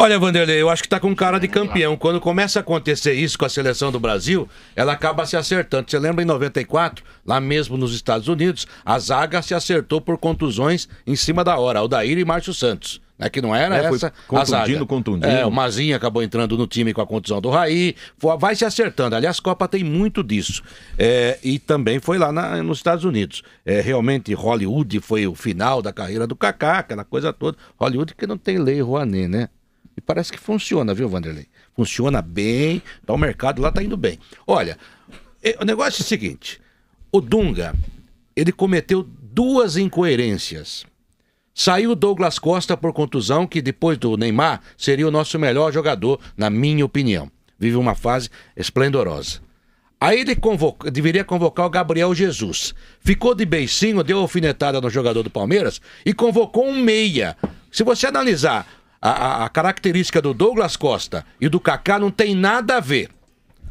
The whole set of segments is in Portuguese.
Olha, Vanderlei, eu acho que tá com cara de campeão. Quando começa a acontecer isso com a seleção do Brasil, ela acaba se acertando. Você lembra em 94, lá mesmo nos Estados Unidos, a zaga se acertou por contusões em cima da hora, Aldair e Márcio Santos. Né, que não era é, essa a zaga. Contundindo. É, o Mazinho acabou entrando no time com a contusão do Raí, vai se acertando. Aliás, Copa tem muito disso. É, e também foi lá na, nos Estados Unidos. É, realmente, Hollywood foi o final da carreira do Kaká, aquela coisa toda. Hollywood que não tem lei Rouanet, né? parece que funciona, viu, Vanderlei? Funciona bem, tá, o mercado lá tá indo bem. Olha, o negócio é o seguinte: o Dunga, ele cometeu duas incoerências. Saiu Douglas Costa por contusão, que depois do Neymar seria o nosso melhor jogador, na minha opinião. Vive uma fase esplendorosa. Aí ele deveria convocar o Gabriel Jesus. Ficou de beicinho, deu alfinetada no jogador do Palmeiras e convocou um meia. Se você analisar a, a característica do Douglas Costa e do Kaká não tem nada a ver.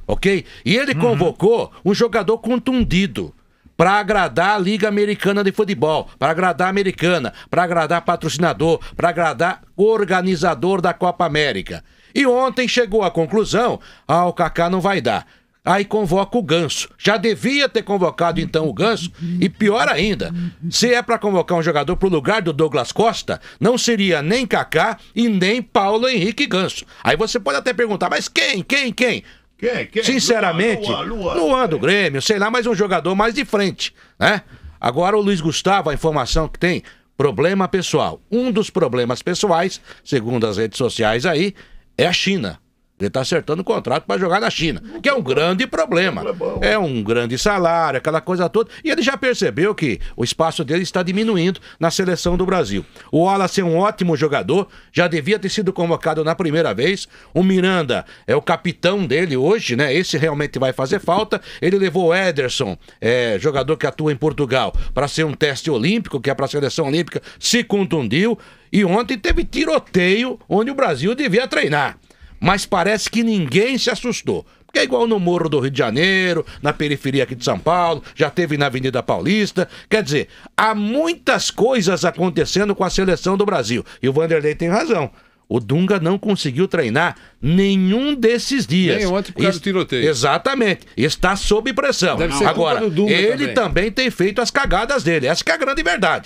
Ok? E ele uhum. convocou um jogador contundido para agradar a Liga Americana de Futebol, para agradar a Americana, para agradar patrocinador, para agradar organizador da Copa América. E ontem chegou à conclusão: ah, o Kaká não vai dar aí convoca o Ganso. Já devia ter convocado então o Ganso, e pior ainda, se é para convocar um jogador para o lugar do Douglas Costa, não seria nem Kaká e nem Paulo Henrique Ganso. Aí você pode até perguntar, mas quem, quem, quem? quem, quem? Sinceramente, Luan, Luan, Luan, Luan do Grêmio, sei lá, mas um jogador mais de frente, né? Agora o Luiz Gustavo, a informação que tem, problema pessoal. Um dos problemas pessoais, segundo as redes sociais aí, é a China. Ele está acertando o contrato para jogar na China, que é um grande problema. É, é um grande salário, aquela coisa toda. E ele já percebeu que o espaço dele está diminuindo na seleção do Brasil. O Wallace é um ótimo jogador, já devia ter sido convocado na primeira vez. O Miranda é o capitão dele hoje, né? Esse realmente vai fazer falta. Ele levou o Ederson, é, jogador que atua em Portugal, para ser um teste olímpico, que é para a seleção olímpica, se contundiu. E ontem teve tiroteio onde o Brasil devia treinar mas parece que ninguém se assustou. Porque é igual no Morro do Rio de Janeiro, na periferia aqui de São Paulo, já teve na Avenida Paulista. Quer dizer, há muitas coisas acontecendo com a seleção do Brasil. E o Vanderlei tem razão. O Dunga não conseguiu treinar nenhum desses dias. Nem ontem por causa do tiroteio. Exatamente. Está sob pressão. Agora, ele também. também tem feito as cagadas dele. Essa é a grande verdade.